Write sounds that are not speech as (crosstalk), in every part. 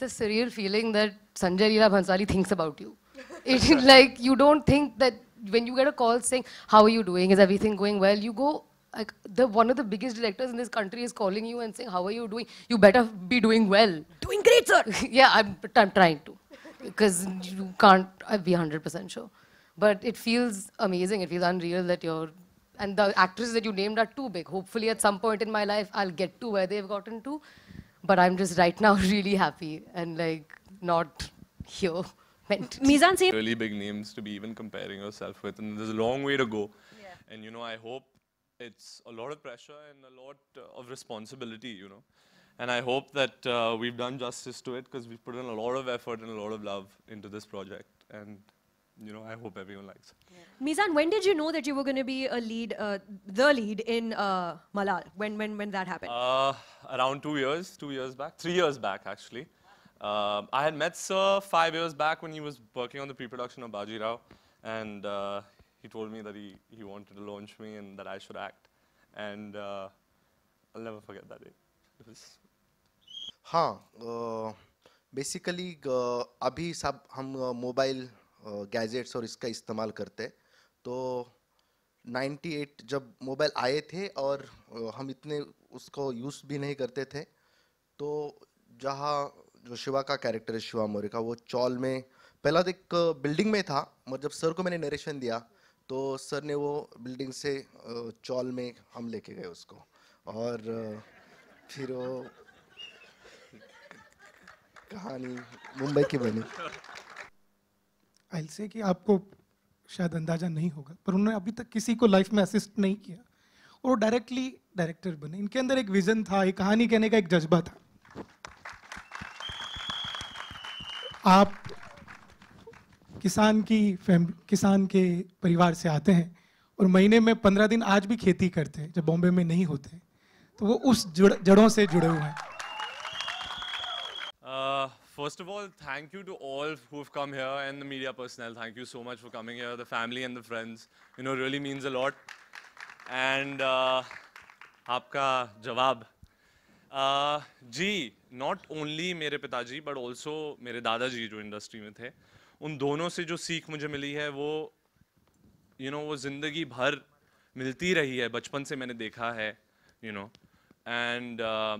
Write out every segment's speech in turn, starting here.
it's a surreal feeling that Sanjay Leela Bhansali thinks about you. (laughs) It, like, you don't think that when you get a call saying, how are you doing, is everything going well, you go, like, the, one of the biggest directors in this country is calling you and saying, how are you doing? You better be doing well. Doing great, sir! (laughs) yeah, I'm, I'm trying to. Because you can't I'd be 100% sure. But it feels amazing, it feels unreal that you're and the actresses that you named are too big. Hopefully, at some point in my life, I'll get to where they've gotten to but I'm just right now (laughs) really happy and like not here (laughs) Mizan Really big names to be even comparing yourself with, and there's a long way to go. Yeah. And you know, I hope it's a lot of pressure and a lot of responsibility, you know. And I hope that uh, we've done justice to it because we've put in a lot of effort and a lot of love into this project. And you know, I hope everyone likes. Yeah. Mizan, when did you know that you were going to be a lead, uh, the lead in uh, Malal? When, when, when that happened? Uh, around two years, two years back, three years back actually. Um, I had met Sir five years back when he was working on the pre-production of Baji Rao, and uh, he told me that he, he wanted to launch me and that I should act. And uh, I'll never forget that day. It was हाँ basically uh, अभी सब हम mobile gadgets और इसका इस्तेमाल करते तो 98 जब मोबाइल आए थे और हम इतने उसको यूज़ भी नहीं करते थे तो जहाँ जो शिवा का कैरेक्टर है शिवा मौर्य का वो चौल में पहला तो एक बिल्डिंग में था मगर जब सर को मैंने नरेशन दिया तो सर ने वो बिल्डिंग से चौल में हम लेके गए उसको और फिर वो कहानी मुंबई की बनी आई से कि आपको शायद अंदाजा नहीं होगा पर उन्होंने अभी तक किसी को लाइफ में असिस्ट नहीं किया और डायरेक्टली डायरेक्टर बने इनके अंदर एक विजन था एक कहानी कहने का एक जज्बा था आप किसान की फैमिली किसान के परिवार से आते हैं और महीने में पंद्रह दिन आज भी खेती करते हैं जब बॉम्बे में नहीं होते तो वो उस जड़, जड़ों से जुड़े हुए हैं First of all, thank you to all who have come here and the media personnel. Thank you so much for coming here. The family and the friends, you know, really means a lot. And uh, jawab. Ji, uh, not only mere pitaji, but also mere dada ji jo industry mein the. Un dono se jo seekh mujhe mili hai, wo, you know, wo zindagi bhar milti rahi hai. Bachpan se maine dekha hai, you know. And uh,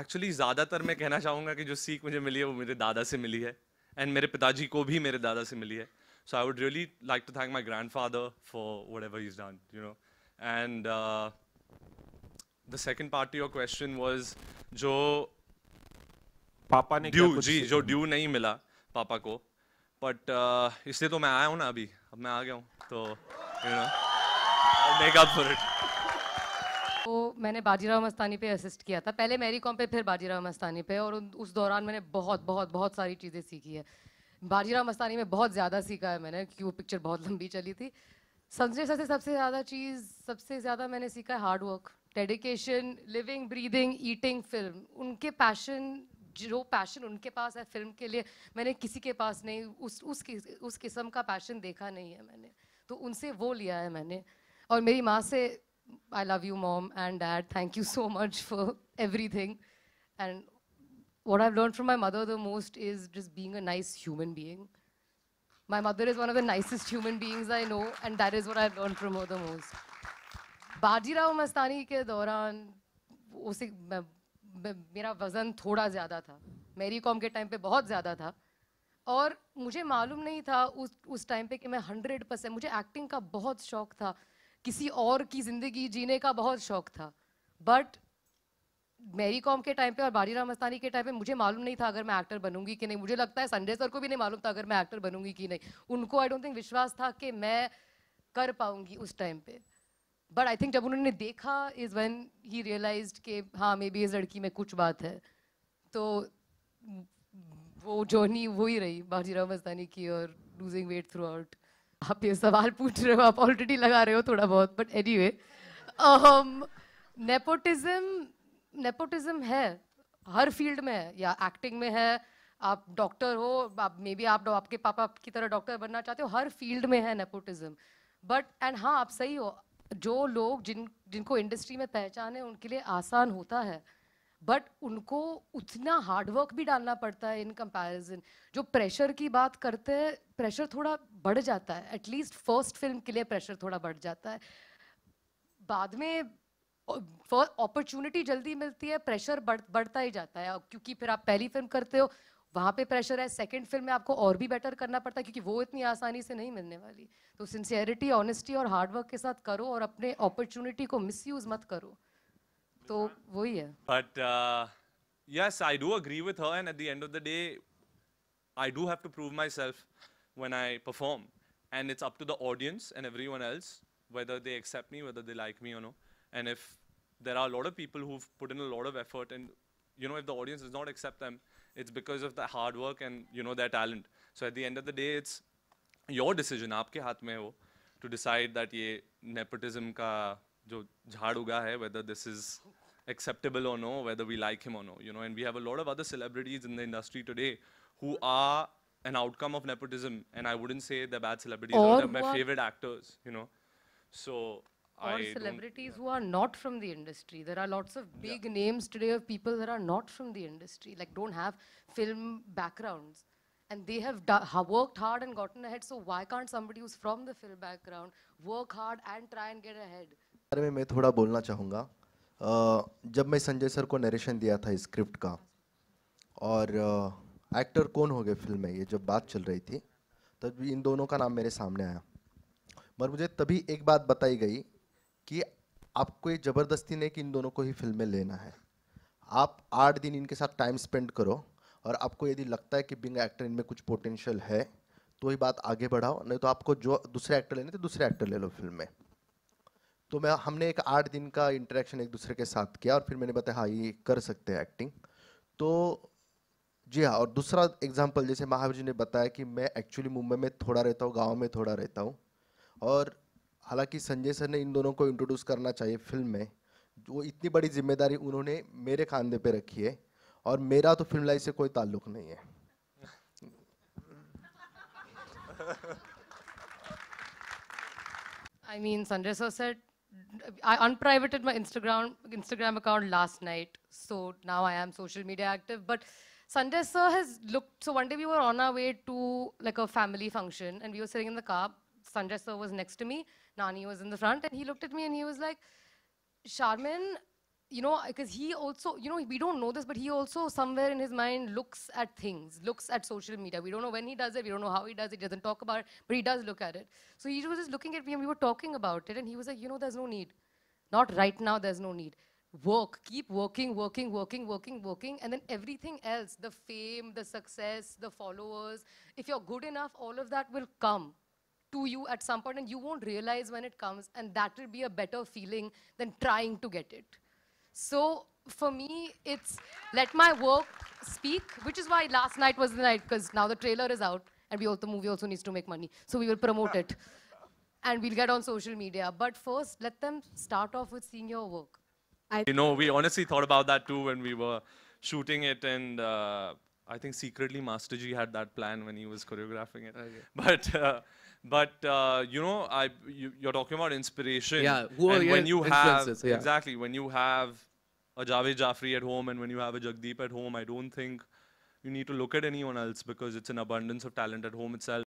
actually ज़्यादातर मैं कहना चाहूँगा कि जो सीख मुझे मिली है वो मेरे दादा से मिली है एंड मेरे पिताजी को भी मेरे दादा से मिली है so I would really like to thank my grandfather for whatever is done you know and the second part of your question was जो पापा ने ड्यू जी जो ड्यू नहीं मिला पापा को बट uh, इसलिए तो मैं आया हूँ ना अभी अब मैं आ गया हूँ तो you know makeup for it तो मैंने बाजीराव मस्तानी पे असिस्ट किया था पहले मैरी कॉम पे फिर बाजीराव मस्तानी पे और उस दौरान मैंने बहुत बहुत बहुत सारी चीज़ें सीखी है बाजीराव मस्तानी में बहुत ज़्यादा सीखा है मैंने क्योंकि वो पिक्चर बहुत लंबी चली थी संजय सर से सबसे ज़्यादा चीज़ सबसे ज़्यादा मैंने सीखा है hard work dedication living breathing eating film उनके पैशन जो पैशन उनके पास है फिल्म के लिए मैंने किसी के पास नहीं उस उस किस, उस किस्म का पैशन देखा नहीं है मैंने तो उनसे वो लिया है मैंने और मेरी माँ से I love you, mom and dad. Thank you so much for everything. And what I've learned from my mother the most is just being a nice human being. My mother is one of the nicest human beings I know, and that is what I've learned from her the most. Bajirao मस्तानी के दौरान उसे मेरा वज़न थोड़ा ज़्यादा था मेरी com के टाइम पे बहुत ज़्यादा था और मुझे मालूम नहीं था उस उस टाइम पे कि मैं हंड्रेड परसेंट मुझे एक्टिंग का बहुत शौक था किसी और की ज़िंदगी जीने का बहुत शौक था बट मेरी कॉम के टाइम पे और बारी राम मस्तानी के टाइम पे मुझे मालूम नहीं था अगर मैं एक्टर बनूंगी कि नहीं मुझे लगता है संजय सर को भी नहीं मालूम था अगर मैं एक्टर बनूंगी कि नहीं उनको आई डोंट थिंक विश्वास था कि मैं कर पाऊंगी उस टाइम पे बट आई थिंक जब उन्होंने देखा इज़ वन ही रियलाइज कि हाँ मे बी इस लड़की में कुछ बात है तो वो जर्नी वो रही रही बाजीराव मस्तानी की और लूजिंग वेट थ्रू आउट आप ये सवाल पूछ रहे हो आप ऑलरेडी लगा रहे हो थोड़ा बहुत but anyway nepotism nepotism है हर फील्ड में है या एक्टिंग में है आप डॉक्टर हो आप मे बी आप आपके पापा की तरह डॉक्टर बनना चाहते हो हर फील्ड में है नेपोटिज्म बट एंड हाँ आप सही हो जो लोग जिन जिनको इंडस्ट्री में पहचान है उनके लिए आसान होता है बट उनको उतना हार्डवर्क भी डालना पड़ता है इन कंपैरिजन जो प्रेशर की बात करते हैं प्रेशर थोड़ा बढ़ जाता है एटलीस्ट फर्स्ट फिल्म के लिए प्रेशर थोड़ा बढ़ जाता है बाद में अपॉर्चुनिटी जल्दी मिलती है प्रेशर बढ़ बढ़ता ही जाता है क्योंकि फिर आप पहली फिल्म करते हो वहाँ पे प्रेशर है सेकंड फिल्म में आपको और भी बेटर करना पड़ता है क्योंकि वो इतनी आसानी से नहीं मिलने वाली तो सिंसियरिटी ऑनेस्टी और हार्डवर्क के साथ करो और अपने अपॉर्चुनिटी को मिसयूज़ मत करो तो वही है but yes I do agree with her and at the end of the day I do have to prove myself when I perform and it's up to the audience and everyone else whether they accept me whether they like me you know and if there are lot of people who put in a lot of effort and you know if the audience is not accept them it's because of the hard work and you know the talent so at the end of the day it's your decision आपके हाथ में है वो to decide that ये nepotism का jo uga hai, whether this is acceptable or no, whether we like him or no, you know. And we have a lot of other celebrities in the industry today who are an outcome of nepotism, and I wouldn't say they're bad celebrities. Or they're my favorite actors, you know. So or I celebrities who are not from the industry. There are lots of big yeah. names today of people that are not from the industry, like don't have film backgrounds. And they have worked hard and gotten ahead, so why can't somebody who's from the film background work hard and try and get ahead? बारे में मैं थोड़ा बोलना चाहूँगा जब मैं Sanjay sir को narration दिया था स्क्रिप्ट का और एक्टर कौन हो गए फिल्म में ये जब बात चल रही थी तब इन दोनों का नाम मेरे सामने आया मगर मुझे तभी एक बात बताई गई कि आपको ये ज़बरदस्ती नहीं कि इन दोनों को ही फिल्म में लेना है आप आठ दिन इनके साथ टाइम स्पेंड करो और आपको यदि लगता है कि बिंग एक्टर इनमें कुछ पोटेंशियल है तो ही बात आगे बढ़ाओ नहीं तो आपको जो दूसरे एक्टर लेने थे तो दूसरे एक्टर ले लो फिल्म में तो मैं हमने एक आठ दिन का इंटरेक्शन एक दूसरे के साथ किया और फिर मैंने बताया हाँ ये कर सकते हैं एक्टिंग तो जी हाँ और दूसरा एग्जाम्पल जैसे महावीर जी ने बताया कि मैं एक्चुअली मुंबई में थोड़ा रहता हूँ गाँव में थोड़ा रहता हूँ और हालांकि संजय सर ने इन दोनों को इंट्रोड्यूस करना चाहिए फिल्म में वो इतनी बड़ी जिम्मेदारी उन्होंने मेरे खानदे पे रखी है और मेरा तो फिल्म लाइफ से कोई ताल्लुक नहीं है I mean, Sanjay sir said I unprivated my Instagram Instagram account last night, so now I am social media active. But Sunday sir has looked. So one day we were on our way to like a family function, and we were sitting in the car. Sanjay sir was next to me. Nani was in the front, and he looked at me and he was like, "Sharmin, you know, because he also, you know, we don't know this, but he also somewhere in his mind looks at things, looks at social media. We don't know when he does it, we don't know how he does it, he doesn't talk about it, but he does look at it. So he was just looking at me and we were talking about it, and he was like, you know, there's no need. Not right now, there's no need. Work, keep working, working, working, working, working, and then everything else the fame, the success, the followers. If you're good enough, all of that will come to you at some point, and you won't realize when it comes, and that will be a better feeling than trying to get it. So for me, it's let my work speak, which is why last night was the night, because now the trailer is out, and we also, the movie also needs to make money. So we will promote it and we'll get on social media. But first, let them start off with seeing your work. I you know, we honestly thought about that too when we were shooting it, and uh, I think secretly Master G had that plan when he was choreographing it. Okay. But. Uh, but uh, you know, I you, are talking about inspiration. Yeah, who are when you have yeah. exactly when you have a Javed Jafri at home and when you have a Jagdeep at home, I don't think you need to look at anyone else because it's an abundance of talent at home itself.